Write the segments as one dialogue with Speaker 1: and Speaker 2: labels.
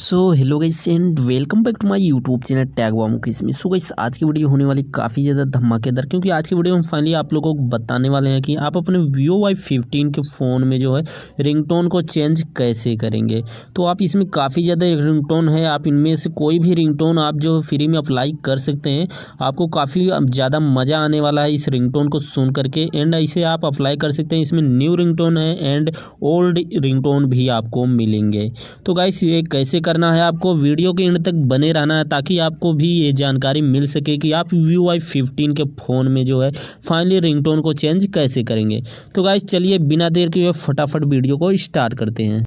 Speaker 1: so hello guys and welcome back to my YouTube channel tag वामू इसमें so guys आज की video होने वाली काफ़ी ज़्यादा धमाकेदार क्योंकि आज की वीडियो में फाइनली आप लोगों को बताने वाले हैं कि आप अपने वीवो वाई फिफ्टीन के फ़ोन में जो है रिंगटोन को चेंज कैसे करेंगे तो आप इसमें काफ़ी ज़्यादा टोन है आप इनमें से कोई भी टोन आप जो फ्री में अप्लाई कर सकते हैं आपको काफ़ी ज़्यादा मज़ा आने वाला है इस टोन को सुन करके एंड इसे आप अप्लाई कर सकते हैं इसमें न्यू टोन है एंड ओल्ड टोन भी आपको मिलेंगे तो गाइस ये कैसे करना है आपको वीडियो के एंड तक बने रहना है ताकि आपको भी ये जानकारी मिल सके कि आप व्यू आई फिफ्टीन के फ़ोन में जो है फाइनली रिंगटोन को चेंज कैसे करेंगे तो गाइज चलिए बिना देर के फटाफट वीडियो को स्टार्ट करते हैं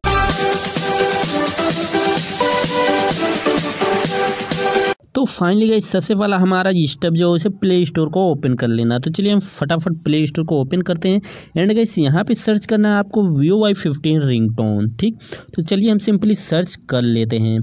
Speaker 1: तो फाइनली गई सबसे पहला हमारा स्टेप जो है उसे प्ले स्टोर को ओपन कर लेना तो चलिए हम फटाफट प्ले स्टोर को ओपन करते हैं एंड गई यहाँ पे सर्च करना है आपको वीओ वाई फिफ्टीन रिंग ठीक तो चलिए हम सिंपली सर्च कर लेते हैं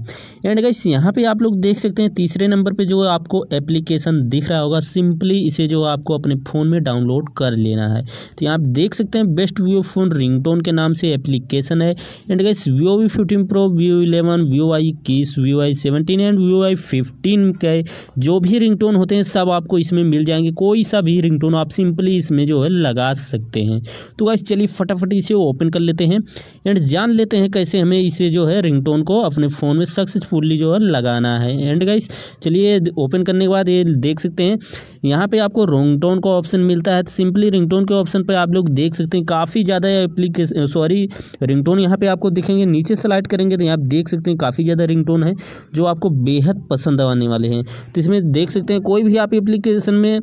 Speaker 1: एंड गई यहाँ पर आप लोग देख सकते हैं तीसरे नंबर पर जो आपको एप्लीकेशन दिख रहा होगा सिंपली इसे जो आपको अपने फ़ोन में डाउनलोड कर लेना है तो यहाँ आप देख सकते हैं बेस्ट वीओ फ़ोन रिंग के नाम से एप्लीकेशन है एंड गई Vivo V fifteen pro Vivo eleven Vivo Y इक्कीस Vivo Y seventeen and Vivo Y fifteen phone के जो भी रिंगटोन होते हैं सब आपको इसमें मिल जाएंगे कोई सा भी रिंगटोन आप सिंपली इसमें जो है लगा सकते हैं तो गाइस चलिए फटाफट इसे ओपन कर लेते हैं एंड जान लेते हैं कैसे हमें इसे जो है रिंगटोन को अपने फ़ोन में सक्सेसफुली जो है लगाना है एंड गाइस चलिए ओपन करने के बाद ये देख सकते हैं यहाँ पे आपको टोन का ऑप्शन मिलता है तो सिंपली रिंगटोन के ऑप्शन पर आप लोग देख सकते हैं काफ़ी ज़्यादा एप्लीकेशन सॉरी रिंगटोन यहाँ पे आपको दिखेंगे नीचे सेलेक्ट करेंगे तो यहाँ आप देख सकते हैं काफ़ी ज़्यादा रिंगटोन है जो आपको बेहद पसंद आने वाले हैं तो इसमें देख सकते हैं कोई भी आप एप्लीकेशन में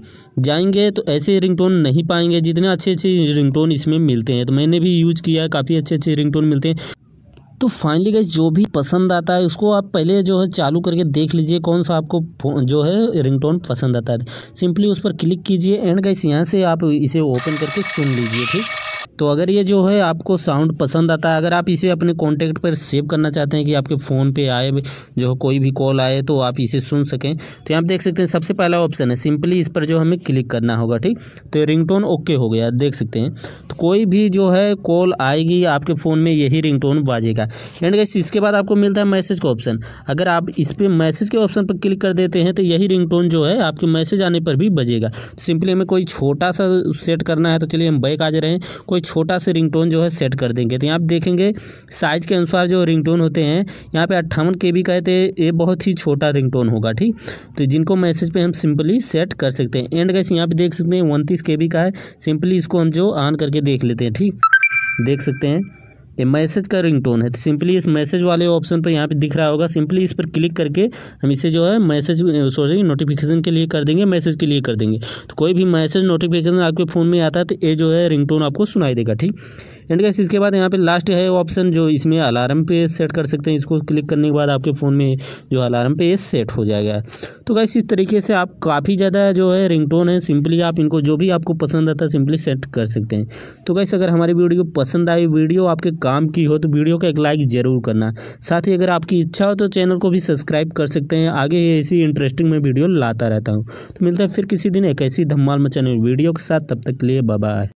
Speaker 1: जाएंगे तो ऐसे टोन नहीं पाएंगे जितने अच्छे अच्छे टोन इसमें मिलते हैं तो मैंने भी यूज़ किया है काफ़ी अच्छे अच्छे टोन मिलते हैं तो फाइनली गई जो भी पसंद आता है उसको आप पहले जो है चालू करके देख लीजिए कौन सा आपको जो है रिंगटोन पसंद आता है सिंपली उस पर क्लिक कीजिए एंड गैस यहाँ से आप इसे ओपन करके सुन लीजिए ठीक तो अगर ये जो है आपको साउंड पसंद आता है अगर आप इसे अपने कॉन्टैक्ट पर सेव करना चाहते हैं कि आपके फ़ोन पे आए जो कोई भी कॉल आए तो आप इसे सुन सकें तो यहाँ देख सकते हैं सबसे पहला ऑप्शन है सिंपली इस पर जो हमें क्लिक करना होगा ठीक तो रिंग ओके हो गया देख सकते हैं तो कोई भी जो है कॉल आएगी आपके फ़ोन में यही टोन बाजेगा एंड गैस इसके बाद आपको मिलता है मैसेज का ऑप्शन अगर आप इस पर मैसेज के ऑप्शन पर क्लिक कर देते हैं तो यही रिंगटोन जो है आपके मैसेज आने पर भी बजेगा सिंपली तो हमें कोई छोटा सा सेट करना है तो चलिए हम बैक आ जा रहे हैं कोई छोटा सा रिंगटोन जो है सेट कर देंगे तो यहाँ पर देखेंगे साइज़ के अनुसार जो रिंगटोन होते हैं यहाँ पे अट्ठावन के बी का है तो ये बहुत ही छोटा रिंगटोन होगा ठीक तो जिनको मैसेज पे हम सिंपली सेट कर सकते हैं एंड गैस यहाँ पे देख सकते हैं उनतीस के बी का है सिंपली इसको हम जो ऑन करके देख लेते हैं ठीक देख सकते हैं ये मैसेज का रिंगटोन है तो सिंपली इस मैसेज वाले ऑप्शन पर यहाँ पे दिख रहा होगा सिंपली इस पर क्लिक करके हम इसे जो है मैसेज सॉरी नोटिफिकेशन के लिए कर देंगे मैसेज के लिए कर देंगे तो कोई भी मैसेज नोटिफिकेशन आपके फ़ोन में आता है तो ये जो है रिंगटोन आपको सुनाई देगा ठीक एंड गैस इसके बाद यहाँ पे लास्ट है ऑप्शन जो इसमें अलार्म पे सेट कर सकते हैं इसको क्लिक करने के बाद आपके फ़ोन में जो अलार्म पे ये सेट हो जाएगा तो गैस इस तरीके से आप काफ़ी ज़्यादा जो है रिंगटोन है सिंपली आप इनको जो भी आपको पसंद आता है सिंपली सेट कर सकते हैं तो गैस अगर हमारी वीडियो पसंद आई वीडियो आपके काम की हो तो वीडियो को एक लाइक ज़रूर करना साथ ही अगर आपकी इच्छा हो तो चैनल को भी सब्सक्राइब कर सकते हैं आगे ऐसी इंटरेस्टिंग में वीडियो लाता रहता हूँ तो मिलता है फिर किसी दिन एक ऐसी धमाल मचाने वीडियो के साथ तब तक के लिए बाय